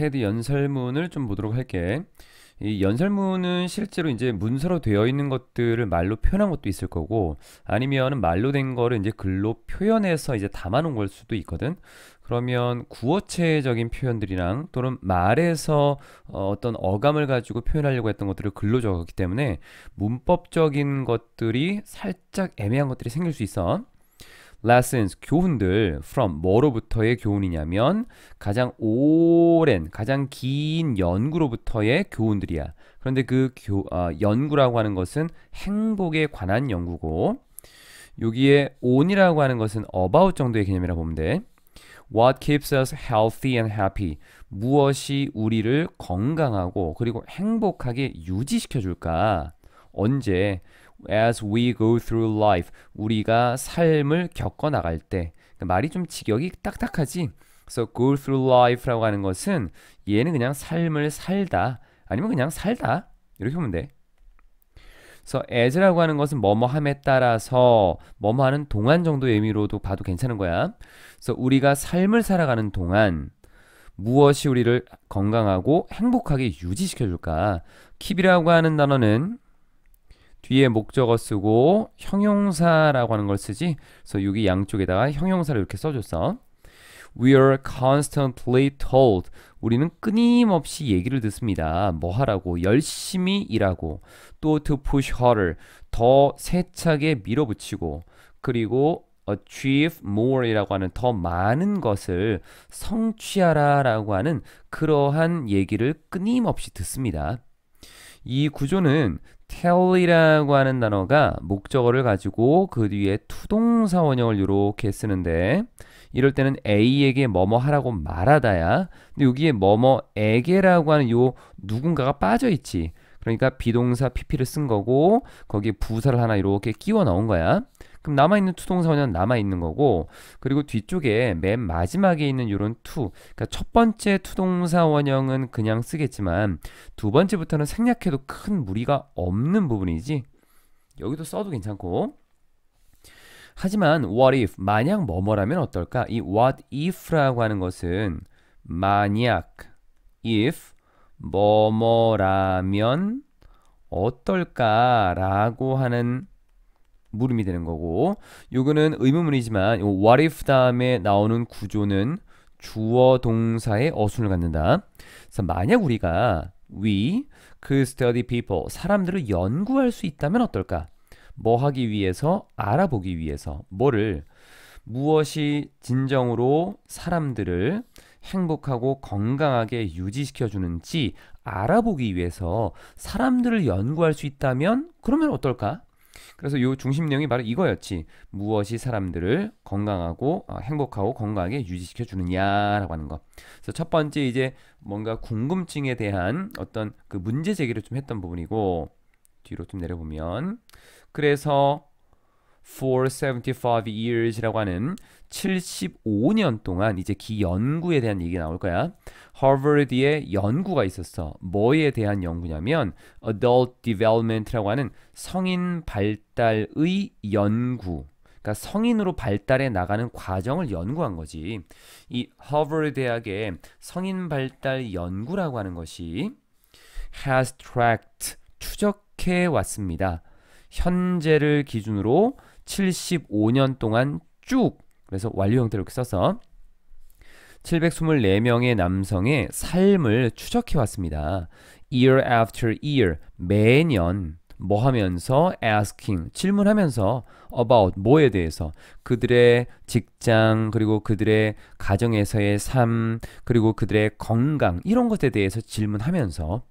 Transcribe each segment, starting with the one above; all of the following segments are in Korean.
테드 연설문을 좀 보도록 할게. 이 연설문은 실제로 이제 문서로 되어 있는 것들을 말로 표현한 것도 있을 거고 아니면 말로 된 거를 이제 글로 표현해서 이제 담아놓은 걸 수도 있거든. 그러면 구어체적인 표현들이랑 또는 말에서 어, 어떤 어감을 가지고 표현하려고 했던 것들을 글로 적었기 때문에 문법적인 것들이 살짝 애매한 것들이 생길 수 있어. lessons 교훈들 from 뭐로부터의 교훈이냐면 가장 오랜 가장 긴 연구로부터의 교훈들이야. 그런데 그 교, 아, 연구라고 하는 것은 행복에 관한 연구고 여기에 on이라고 하는 것은 about 정도의 개념이라 보면 돼. What keeps us healthy and happy? 무엇이 우리를 건강하고 그리고 행복하게 유지시켜 줄까? 언제 as we go through life 우리가 삶을 겪어 나갈 때 그러니까 말이 좀 직역이 딱딱하지. 그래서 go through life라고 하는 것은 얘는 그냥 삶을 살다 아니면 그냥 살다 이렇게 보면 돼. 그래서 as라고 하는 것은 뭐뭐함에 따라서 뭐뭐하는 동안 정도의 의미로도 봐도 괜찮은 거야. 그래서 우리가 삶을 살아가는 동안 무엇이 우리를 건강하고 행복하게 유지시켜줄까? k e e p 이라고 하는 단어는 뒤에 목적어 쓰고 형용사라고 하는 걸 쓰지. 그래서 여기 양쪽에다가 형용사를 이렇게 써줬어. We are constantly told. 우리는 끊임없이 얘기를 듣습니다. 뭐 하라고? 열심히 일하고. 또 to push harder. 더 세차게 밀어붙이고. 그리고 achieve more이라고 하는 더 많은 것을 성취하라라고 하는 그러한 얘기를 끊임없이 듣습니다. 이 구조는 tell이라고 하는 단어가 목적어를 가지고 그 뒤에 투동사 원형을 이렇게 쓰는데 이럴 때는 A에게 뭐뭐 하라고 말하다야 근데 여기에 뭐뭐에게라고 하는 요 누군가가 빠져있지 그러니까 비동사 pp를 쓴 거고 거기에 부사를 하나 이렇게 끼워 넣은 거야 그럼 남아있는 투동사원은 남아있는 거고 그리고 뒤쪽에 맨 마지막에 있는 요런투 그러니까 첫 번째 투동사 원형은 그냥 쓰겠지만 두 번째부터는 생략해도 큰 무리가 없는 부분이지 여기도 써도 괜찮고 하지만 what if 만약 뭐뭐라면 어떨까 이 what if라고 하는 것은 만약 if 뭐뭐라면 어떨까라고 하는 물음이 되는 거고 요거는 의문문이지만 요 what if 다음에 나오는 구조는 주어 동사의 어순을 갖는다. 그래서 만약 우리가 we 그 study people 사람들을 연구할 수 있다면 어떨까? 뭐 하기 위해서 알아보기 위해서 뭐를 무엇이 진정으로 사람들을 행복하고 건강하게 유지시켜 주는지 알아보기 위해서 사람들을 연구할 수 있다면 그러면 어떨까? 그래서 요 중심 내용이 바로 이거였지. 무엇이 사람들을 건강하고 어, 행복하고 건강하게 유지시켜 주느냐라고 하는 거. 그래서 첫 번째 이제 뭔가 궁금증에 대한 어떤 그 문제 제기를 좀 했던 부분이고 뒤로 좀 내려보면 그래서 for 75 years라고 하는 75년 동안 이제 기 연구에 대한 얘기가 나올 거야. 하버드에 연구가 있었어. 뭐에 대한 연구냐면 adult development라고 하는 성인 발달의 연구. 그러니까 성인으로 발달해 나가는 과정을 연구한 거지. 이 하버드 대학의 성인 발달 연구라고 하는 것이 has tracked 추적해 왔습니다. 현재를 기준으로 75년 동안 쭉 그래서 완료 형태로 이렇게 써서 724명의 남성의 삶을 추적해 왔습니다. year after year 매년 뭐 하면서 asking 질문하면서 about 뭐에 대해서 그들의 직장 그리고 그들의 가정에서의 삶 그리고 그들의 건강 이런 것에 대해서 질문하면서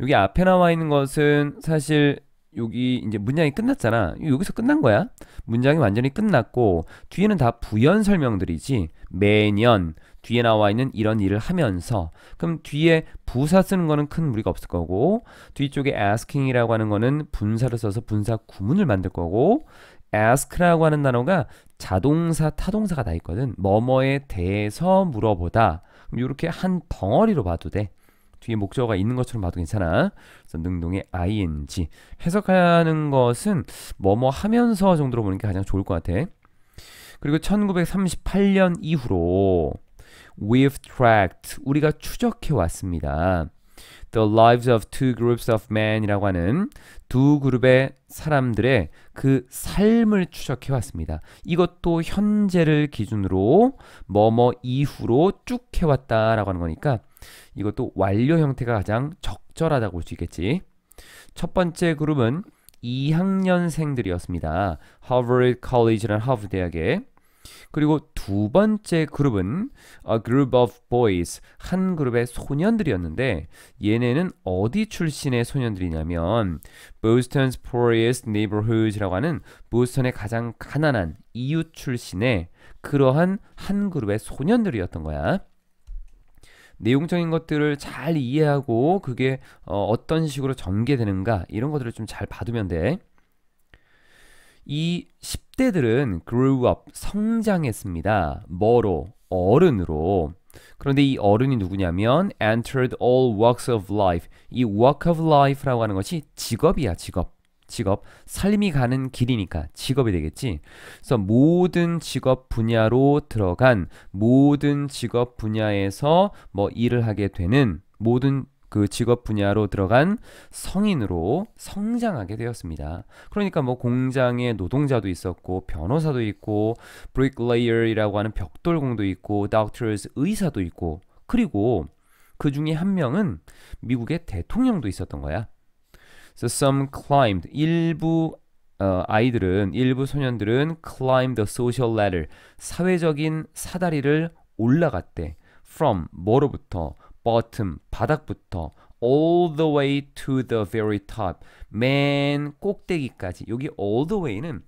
여기 앞에 나와 있는 것은 사실 여기 이제 문장이 끝났잖아. 여기서 끝난 거야. 문장이 완전히 끝났고 뒤에는 다 부연 설명들이지. 매년 뒤에 나와 있는 이런 일을 하면서 그럼 뒤에 부사 쓰는 거는 큰 무리가 없을 거고 뒤쪽에 asking이라고 하는 거는 분사를 써서 분사 구문을 만들 거고 ask라고 하는 단어가 자동사 타동사가 다 있거든. 뭐뭐에 대해서 물어보다. 이렇게 한 덩어리로 봐도 돼. 뒤에 목적어가 있는 것처럼 봐도 괜찮아. 그래서 능동의 ing 해석하는 것은 뭐뭐 하면서 정도로 보는 게 가장 좋을 것 같아. 그리고 1938년 이후로 we've tracked 우리가 추적해 왔습니다. The lives of two groups of men이라고 하는 두 그룹의 사람들의 그 삶을 추적해 왔습니다. 이것도 현재를 기준으로 뭐뭐 이후로 쭉 해왔다라고 하는 거니까 이것도 완료 형태가 가장 적절하다고 볼 수 있겠지. 첫 번째 그룹은 2학년생들이었습니다. 하버드 칼리지라는 하버드 대학의 그리고 두 번째 그룹은 a group of boys 한 그룹의 소년들이었는데 얘네는 어디 출신의 소년들이냐면 Boston's poorest neighborhood이라고 하는 보스턴의 가장 가난한 이웃 출신의 그러한 한 그룹의 소년들이었던 거야. 내용적인 것들을 잘 이해하고 그게 어, 어떤 식으로 전개되는가 이런 것들을 좀 잘 봐두면 돼. 이 10대들은 grew up, 성장했습니다. 뭐로? 어른으로. 그런데 이 어른이 누구냐면 entered all walks of life. 이 walk of life라고 하는 것이 직업이야, 직업. 직업. 삶이 가는 길이니까 직업이 되겠지. 그래서 모든 직업 분야로 들어간 모든 직업 분야에서 뭐 일을 하게 되는 모든 그 직업 분야로 들어간 성인으로 성장하게 되었습니다. 그러니까 뭐 공장의 노동자도 있었고 변호사도 있고 브릭레이어이라고 하는 벽돌공도 있고 닥터스 의사도 있고 그리고 그 중에 한 명은 미국의 대통령도 있었던 거야. So some climbed 일부 어, 아이들은 일부 소년들은 climb the social ladder 사회적인 사다리를 올라갔대. from 뭐로부터 bottom 바닥부터 all the way to the very top 맨 꼭대기까지 여기 all the way는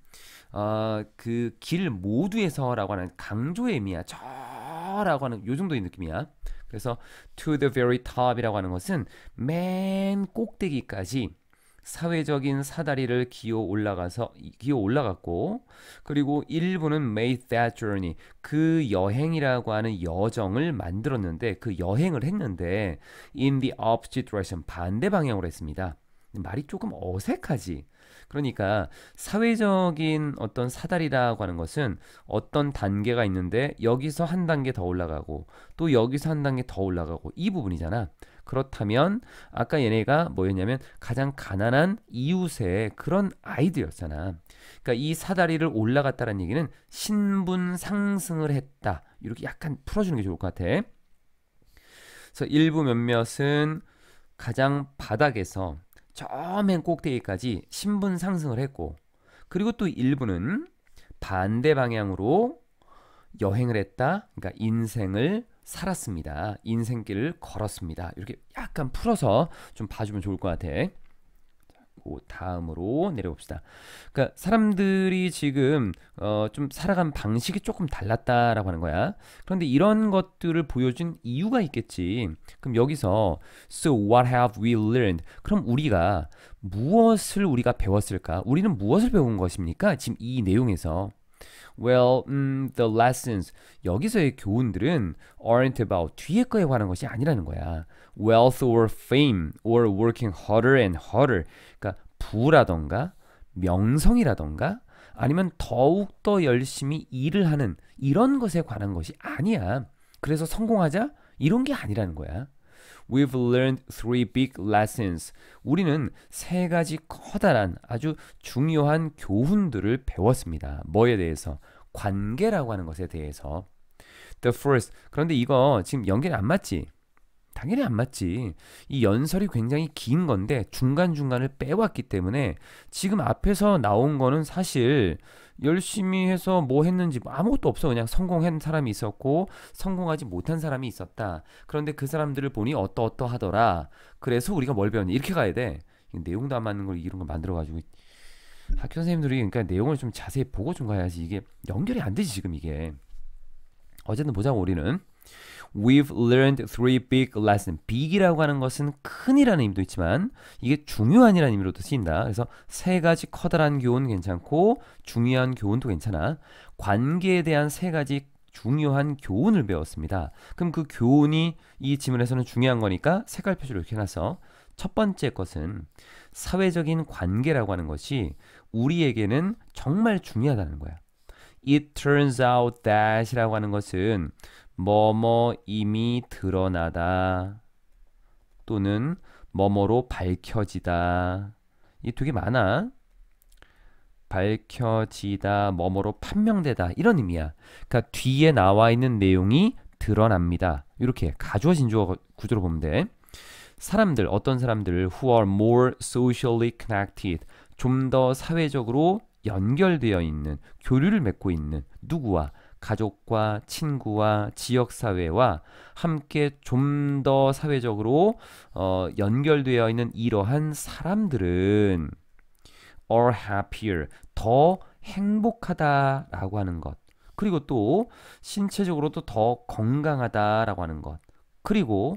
어, 그길 모두에서라고 하는 강조의 의미야 저라고 하는 요 정도의 느낌이야 그래서 to the very top이라고 하는 것은 맨 꼭대기까지 사회적인 사다리를 기어 올라가서 기어 올라갔고 그리고 일부는 made that journey 그 여행이라고 하는 여정을 만들었는데 그 여행을 했는데 in the opposite direction 반대 방향으로 했습니다. 말이 조금 어색하지. 그러니까 사회적인 어떤 사다리라고 하는 것은 어떤 단계가 있는데 여기서 한 단계 더 올라가고 또 여기서 한 단계 더 올라가고 이 부분이잖아. 그렇다면 아까 얘네가 뭐였냐면 가장 가난한 이웃의 그런 아이들였잖아. 그러니까 이 사다리를 올라갔다는 얘기는 신분 상승을 했다. 이렇게 약간 풀어주는 게 좋을 것 같아. 그래서 일부 몇몇은 가장 바닥에서 저맨 꼭대기까지 신분 상승을 했고 그리고 또 일부는 반대 방향으로 여행을 했다. 그러니까 인생을 살았습니다. 인생길을 걸었습니다. 이렇게 약간 풀어서 좀 봐주면 좋을 것 같아. 그 다음으로 내려봅시다. 그러니까 사람들이 지금 어좀 살아간 방식이 조금 달랐다라고 하는 거야. 그런데 이런 것들을 보여준 이유가 있겠지. 그럼 여기서 so what have we learned? 그럼 우리가 무엇을 우리가 배웠을까? 우리는 무엇을 배운 것입니까? 지금 이 내용에서 Well, um, the lessons 여기서의 교훈들은 aren't about 뒤에 거에 관한 것이 아니라는 거야. Wealth or fame or working harder and harder. 그러니까 부라던가 명성이라던가 아니면 더욱 더 열심히 일을 하는 이런 것에 관한 것이 아니야. 그래서 성공하자 이런 게 아니라는 거야. We've learned three big lessons. 우리는 세 가지 커다란 아주 중요한 교훈들을 배웠습니다. 뭐에 대해서? 관계라고 하는 것에 대해서. The first. 그런데 이거 지금 연결이 안 맞지? 당연히 안 맞지. 이 연설이 굉장히 긴 건데 중간중간을 빼왔기 때문에 지금 앞에서 나온 거는 사실 열심히 해서 뭐 했는지 아무것도 없어 그냥 성공한 사람이 있었고 성공하지 못한 사람이 있었다 그런데 그 사람들을 보니 어떠어떠하더라 그래서 우리가 뭘 배웠니 이렇게 가야 돼 내용도 안 맞는 걸 이런 걸 만들어 가지고 학교 선생님들이 그러니까 내용을 좀 자세히 보고 좀 가야지 이게 연결이 안 되지 지금 이게 어쨌든 보자고 우리는 We've learned three big lessons. big이라고 하는 것은 큰이라는 의미도 있지만 이게 중요한이라는 의미로도 쓰인다. 그래서 세 가지 커다란 교훈 괜찮고 중요한 교훈도 괜찮아. 관계에 대한 세 가지 중요한 교훈을 배웠습니다. 그럼 그 교훈이 이 지문에서는 중요한 거니까 색깔 표시로 이렇게 해놔서 첫 번째 것은 사회적인 관계라고 하는 것이 우리에게는 정말 중요하다는 거야. It turns out that이라고 하는 것은 뭐뭐 이미 드러나다 또는 뭐뭐로 밝혀지다 이게 되게 많아 밝혀지다 뭐뭐로 판명되다 이런 의미야 그러니까 뒤에 나와 있는 내용이 드러납니다 이렇게 가주어 진주 구조로 보면 돼 사람들 어떤 사람들 who are more socially connected 좀 더 사회적으로 연결되어 있는 교류를 맺고 있는 누구와 가족과 친구와 지역 사회와 함께 좀 더 사회적으로 어, 연결되어 있는 이러한 사람들은 are happier 더 행복하다라고 하는 것 그리고 또 신체적으로도 더 건강하다라고 하는 것 그리고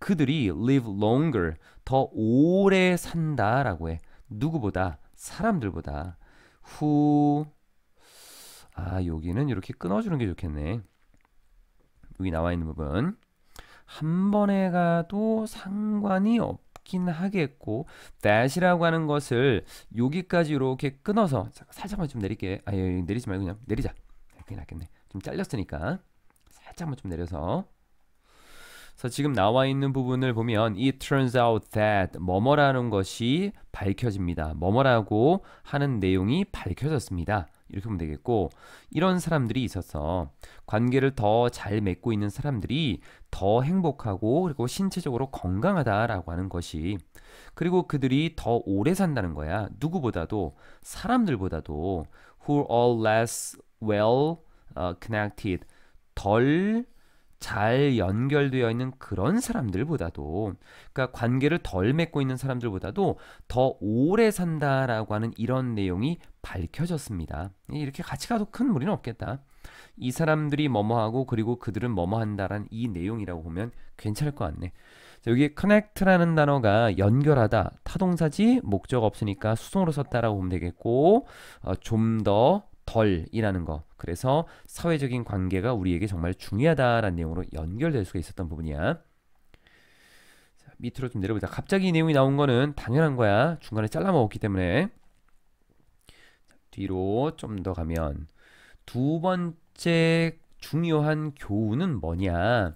그들이 live longer 더 오래 산다라고 해 누구보다 사람들보다 who 아 여기는 이렇게 끊어주는 게 좋겠네 여기 나와 있는 부분 한 번에 가도 상관이 없긴 하겠고 dash라고 하는 것을 여기까지 이렇게 끊어서 살짝만 좀 내릴게 아 예, 예, 내리지 말고 그냥 내리자 그게 낫겠네 좀 잘렸으니까 살짝만 좀 내려서 그래서 지금 나와 있는 부분을 보면 it turns out that 뭐뭐라는 것이 밝혀집니다. 뭐뭐라고 하는 내용이 밝혀졌습니다. 이렇게 보면 되겠고 이런 사람들이 있어서 관계를 더 잘 맺고 있는 사람들이 더 행복하고 그리고 신체적으로 건강하다라고 하는 것이 그리고 그들이 더 오래 산다는 거야 누구보다도 사람들보다도 who are less well uh, connected 덜잘 연결되어 있는 그런 사람들보다도 그러니까 관계를 덜 맺고 있는 사람들보다도 더 오래 산다라고 하는 이런 내용이 밝혀졌습니다. 이렇게 같이 가도 큰 무리는 없겠다. 이 사람들이 뭐뭐하고 그리고 그들은 뭐뭐한다라는 이 내용이라고 보면 괜찮을 것 같네. 자, 여기 connect라는 단어가 연결하다, 타동사지, 목적 없으니까 수동으로 썼다라고 보면 되겠고 어, 좀더 덜이라는 거. 그래서 사회적인 관계가 우리에게 정말 중요하다라는 내용으로 연결될 수가 있었던 부분이야. 자, 밑으로 좀 내려보자. 갑자기 이 내용이 나온 거는 당연한 거야. 중간에 잘라 먹었기 때문에. 자, 뒤로 좀 더 가면 두 번째 중요한 교훈은 뭐냐?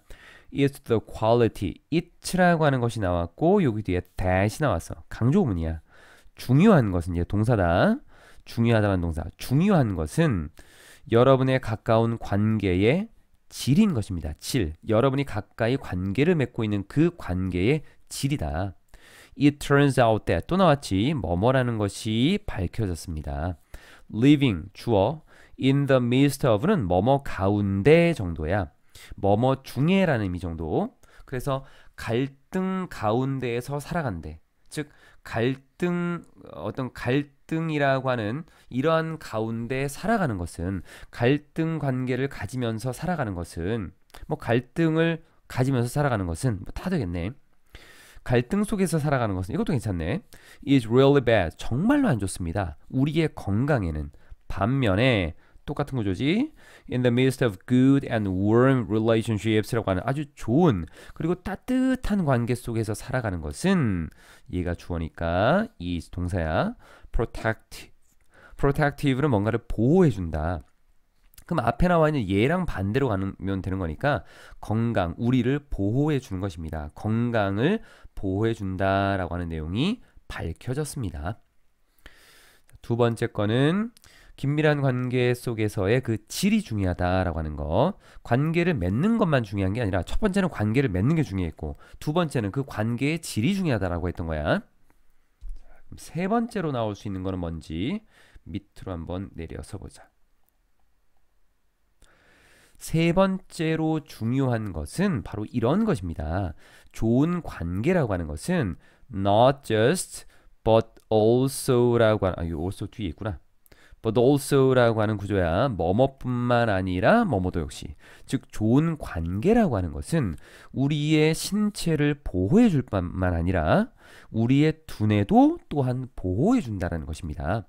is the quality it라고 하는 것이 나왔고 여기 뒤에 대신 나왔어. 강조문이야. 중요한 것은 이제 동사다. 중요하다는 동사. 중요한 것은 여러분의 가까운 관계의 질인 것입니다. 질. 여러분이 가까이 관계를 맺고 있는 그 관계의 질이다. It turns out that 또 나왔지 뭐뭐라는 것이 밝혀졌습니다. living 주어 in the midst of는 뭐뭐 가운데 정도야. 뭐뭐 중에라는 의미 정도. 그래서 갈등 가운데에서 살아간대. 즉 갈등 갈등 어떤 갈등이라고 하는 이러한 가운데 살아가는 것은 갈등 관계를 가지면서 살아가는 것은 뭐 갈등을 가지면서 살아가는 것은 뭐다 되겠네. 갈등 속에서 살아가는 것은 이것도 괜찮네. is really bad. 정말로 안 좋습니다. 우리의 건강에는 반면에 똑같은 구조지. In the midst of good and warm relationships.라고 하는 아주 좋은 그리고 따뜻한 관계 속에서 살아가는 것은 얘가 주어니까 이 동사야. protective. protective는 뭔가를 보호해준다. 그럼 앞에 나와 있는 얘랑 반대로 가면 되는 거니까 건강, 우리를 보호해 주는 것입니다. 건강을 보호해 준다라고 하는 내용이 밝혀졌습니다. 두 번째 거는 긴밀한 관계 속에서의 그 질이 중요하다라고 하는 거. 관계를 맺는 것만 중요한 게 아니라 첫 번째는 관계를 맺는 게 중요했고 두 번째는 그 관계의 질이 중요하다라고 했던 거야. 세 번째로 나올 수 있는 거는 뭔지 밑으로 한번 내려서 보자. 세 번째로 중요한 것은 바로 이런 것입니다. 좋은 관계라고 하는 것은 not just but also라고 하는 아, 이 also 뒤에 있구나. but also라고 하는 구조야 뭐뭐뿐만 아니라 뭐뭐도 역시 즉 좋은 관계라고 하는 것은 우리의 신체를 보호해 줄 뿐만 아니라 우리의 두뇌도 또한 보호해 준다는 것입니다.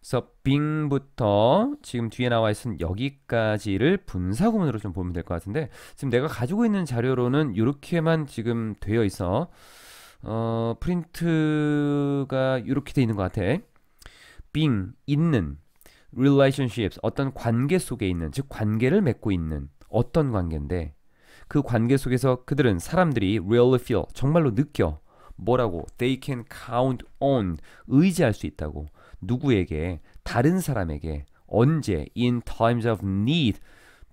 그래서 빙부터 지금 뒤에 나와 있는 여기까지를 분사구문으로 좀 보면 될 것 같은데 지금 내가 가지고 있는 자료로는 이렇게만 지금 되어 있어 어 프린트가 이렇게 돼 있는 것 같아. being 있는 relationships 어떤 관계 속에 있는 즉 관계를 맺고 있는 어떤 관계인데 그 관계 속에서 그들은 사람들이 really feel 정말로 느껴 뭐라고 they can count on 의지할 수 있다고 누구에게 다른 사람에게 언제 in times of need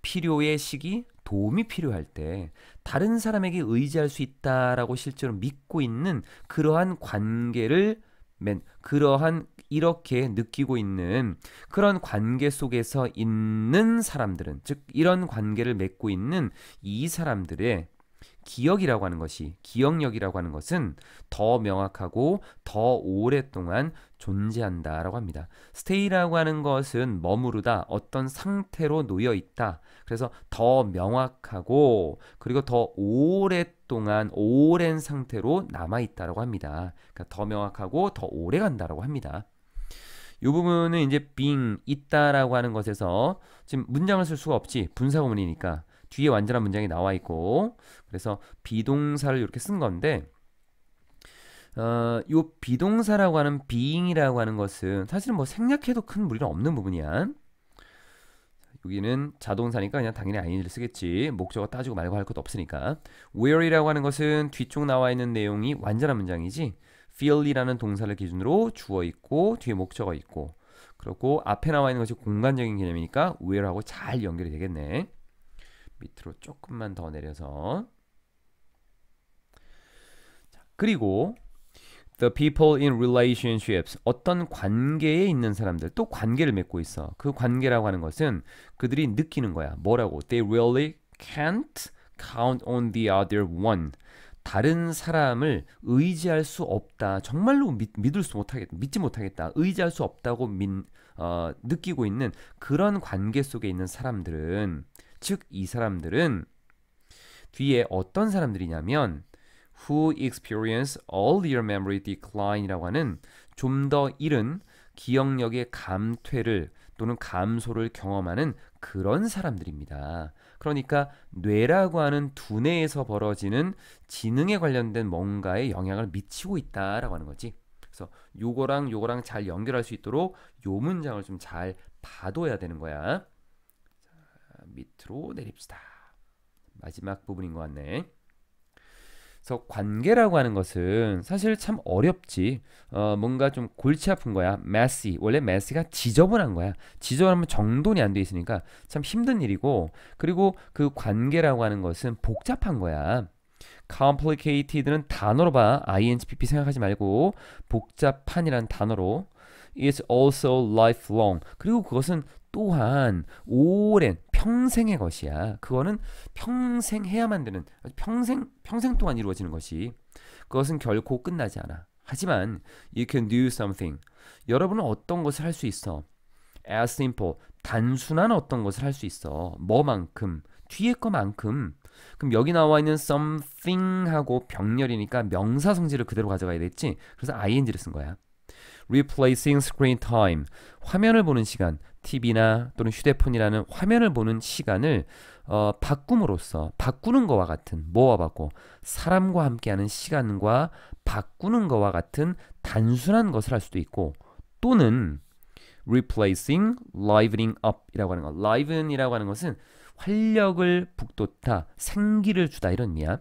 필요의 시기 도움이 필요할 때 다른 사람에게 의지할 수 있다라고 실제로 믿고 있는 그러한 관계를 맨 그러한 이렇게 느끼고 있는 그런 관계 속에서 있는 사람들은 즉 이런 관계를 맺고 있는 이 사람들의 기억이라고 하는 것이 기억력이라고 하는 것은 더 명확하고 더 오랫동안 존재한다라고 합니다. 스테이라고 하는 것은 머무르다 어떤 상태로 놓여 있다. 그래서 더 명확하고 그리고 더 오랫동안 오랜 상태로 남아 있다라고 합니다. 그러니까 더 명확하고 더 오래 간다라고 합니다. 이 부분은 이제 being 있다라고 하는 것에서 지금 문장을 쓸 수가 없지 분사구문이니까 뒤에 완전한 문장이 나와 있고 그래서 비동사를 이렇게 쓴 건데 어, 요 비동사라고 하는 being이라고 하는 것은 사실 뭐 생략해도 큰 무리는 없는 부분이야. 여기는 자동사니까 그냥 당연히 아닌지를 쓰겠지. 목적어 따지고 말고 할 것도 없으니까. where이라고 하는 것은 뒤쪽 나와 있는 내용이 완전한 문장이지. feel이라는 동사를 기준으로 주어 있고 뒤에 목적어 있고 그렇고 앞에 나와 있는 것이 공간적인 개념이니까 where하고 잘 연결이 되겠네. 밑으로 조금만 더 내려서 자, 그리고 the people in relationships 어떤 관계에 있는 사람들 또 관계를 맺고 있어 그 관계라고 하는 것은 그들이 느끼는 거야 뭐라고 they really can't count on the other one 다른 사람을 의지할 수 없다. 정말로 믿, 믿을 수 못하겠다. 믿지 못하겠다. 의지할 수 없다고 민, 어, 느끼고 있는 그런 관계 속에 있는 사람들은 즉이 사람들은 뒤에 어떤 사람들이냐면 who experience earlier memory decline이라고 하는 좀 더 이른 기억력의 감퇴를 또는 감소를 경험하는 그런 사람들입니다. 그러니까 뇌라고 하는 두뇌에서 벌어지는 지능에 관련된 뭔가에 영향을 미치고 있다라고 하는 거지. 그래서 요거랑 요거랑 잘 연결할 수 있도록 요 문장을 좀 잘 봐둬야 되는 거야. 밑으로 내립시다. 마지막 부분인 것 같네. 그래서 관계라고 하는 것은 사실 참 어렵지. 어, 뭔가 좀 골치 아픈 거야. messy. 원래 messy가 지저분한 거야. 지저분하면 정돈이 안 돼 있으니까 참 힘든 일이고 그리고 그 관계라고 하는 것은 복잡한 거야. complicated는 단어로 봐. i n p p 생각하지 말고 복잡한이라는 단어로 is also lifelong. 그리고 그것은 또한 오랜 평생의 것이야. 그거는 평생 해야만 되는 평생 평생 동안 이루어지는 것이 그것은 결코 끝나지 않아. 하지만 you can do something. 여러분은 어떤 것을 할 수 있어. as simple 단순한 어떤 것을 할 수 있어. 뭐만큼 뒤에 거만큼 그럼 여기 나와 있는 something하고 병렬이니까 명사 성질을 그대로 가져가야 됐지. 그래서 ing를 쓴 거야. replacing screen time 화면을 보는 시간 TV나 또는 휴대폰이라는 화면을 보는 시간을 어, 바꿈으로써 바꾸는 것과 같은 뭐와 바꿔 사람과 함께하는 시간과 바꾸는 것과 같은 단순한 것을 할 수도 있고 또는 replacing, livening up이라고 하는 것. liven이라고 하는 것은 활력을 북돋아 생기를 주다 이런 의미야.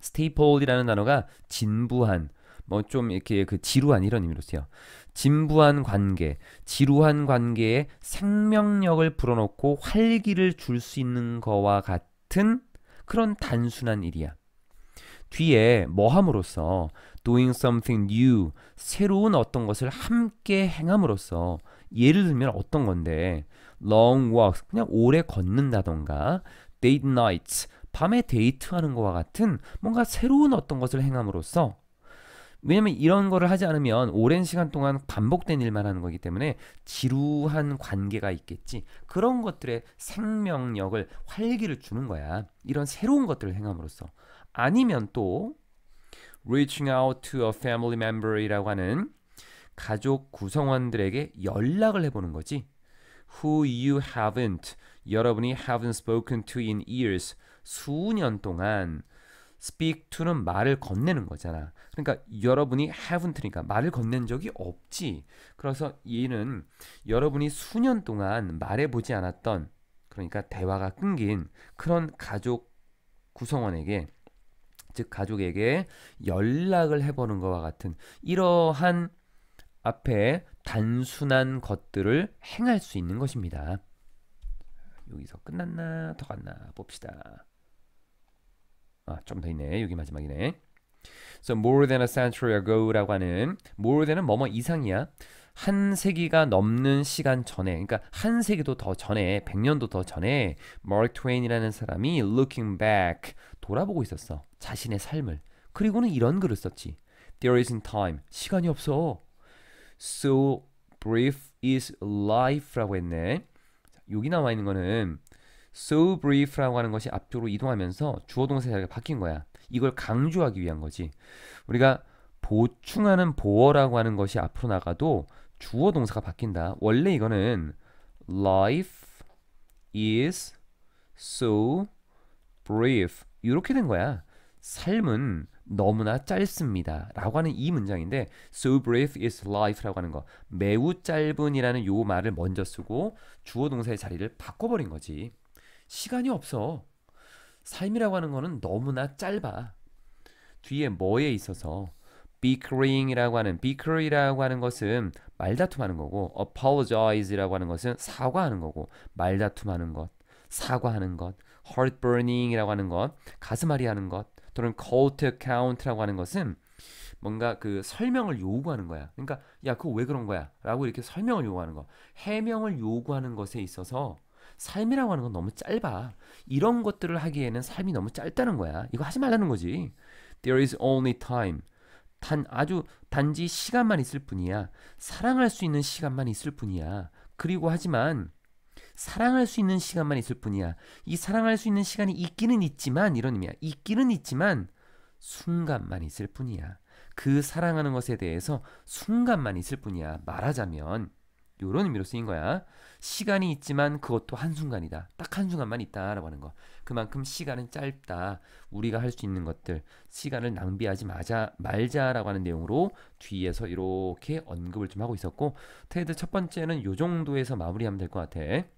stapled이라는 단어가 진부한, 뭐좀 이렇게 그 지루한 이런 의미로써요. 진부한 관계, 지루한 관계에 생명력을 불어넣고 활기를 줄 수 있는 거와 같은 그런 단순한 일이야. 뒤에 뭐 함으로써 doing something new 새로운 어떤 것을 함께 행함으로써 예를 들면 어떤 건데 long walks 그냥 오래 걷는다던가 date nights 밤에 데이트하는 것과 같은 뭔가 새로운 어떤 것을 행함으로써 왜냐면 이런 거를 하지 않으면 오랜 시간 동안 반복된 일만 하는 거기 때문에 지루한 관계가 있겠지. 그런 것들의 생명력을 활기를 주는 거야. 이런 새로운 것들을 행함으로써. 아니면 또 reaching out to a family member이라고 하는 가족 구성원들에게 연락을 해보는 거지. Who you haven't 여러분이 haven't spoken to in years 수년 동안 speak to는 말을 건네는 거잖아. 그러니까 여러분이 haven't니까 말을 건넨 적이 없지. 그래서 얘는 여러분이 수년 동안 말해보지 않았던 그러니까 대화가 끊긴 그런 가족 구성원에게 즉 가족에게 연락을 해보는 것과 같은 이러한 앞에 단순한 것들을 행할 수 있는 것입니다. 여기서 끝났나 더 갔나 봅시다. 아, 좀 더 있네. 여기 마지막이네. So more than a century ago라고 하는 more than은 뭐뭐 이상이야. 한 세기가 넘는 시간 전에, 그러니까 한 세기도 더 전에, 100년도 더 전에 마크 트웨인이라는 사람이 looking back 돌아보고 있었어. 자신의 삶을. 그리고는 이런 글을 썼지. There isn't time. 시간이 없어. So brief is life라고 했네. 여기 나와 있는 거는 so brief라고 하는 것이 앞쪽으로 이동하면서 주어 동사 자리가 바뀐 거야. 이걸 강조하기 위한 거지. 우리가 보충하는 보어라고 하는 것이 앞으로 나가도 주어 동사가 바뀐다. 원래 이거는 life is so brief 이렇게 된 거야. 삶은 너무나 짧습니다. 라고 하는 이 문장인데 so brief is life라고 하는 거 매우 짧은이라는 요 말을 먼저 쓰고 주어 동사의 자리를 바꿔버린 거지. 시간이 없어. 삶이라고 하는 거는 너무나 짧아. 뒤에 뭐에 있어서 bickering이라고 하는 bicker이라고 하는 것은 말다툼하는 거고 apologize라고 하는 것은 사과하는 거고 말다툼하는 것, 사과하는 것, heartburning이라고 하는 것, 가슴앓이 하는 것 또는 call to account라고 하는 것은 뭔가 그 설명을 요구하는 거야. 그러니까 야 그거 왜 그런 거야? 라고 이렇게 설명을 요구하는 거. 해명을 요구하는 것에 있어서 삶이라고 하는 건 너무 짧아. 이런 것들을 하기에는 삶이 너무 짧다는 거야. 이거 하지 말라는 거지. There is only time. 단 아주 단지 시간만 있을 뿐이야. 사랑할 수 있는 시간만 있을 뿐이야. 그리고 하지만 사랑할 수 있는 시간만 있을 뿐이야. 이 사랑할 수 있는 시간이 있기는 있지만 이런 의미야. 있기는 있지만 순간만 있을 뿐이야. 그 사랑하는 것에 대해서 순간만 있을 뿐이야. 말하자면 이런 의미로 쓰인 거야. 시간이 있지만 그것도 한순간이다. 딱 한순간만 있다라고 하는 거. 그만큼 시간은 짧다. 우리가 할 수 있는 것들, 시간을 낭비하지 마자, 말자라고 하는 내용으로 뒤에서 이렇게 언급을 좀 하고 있었고, 테드 첫 번째는 요 정도에서 마무리하면 될 것 같아.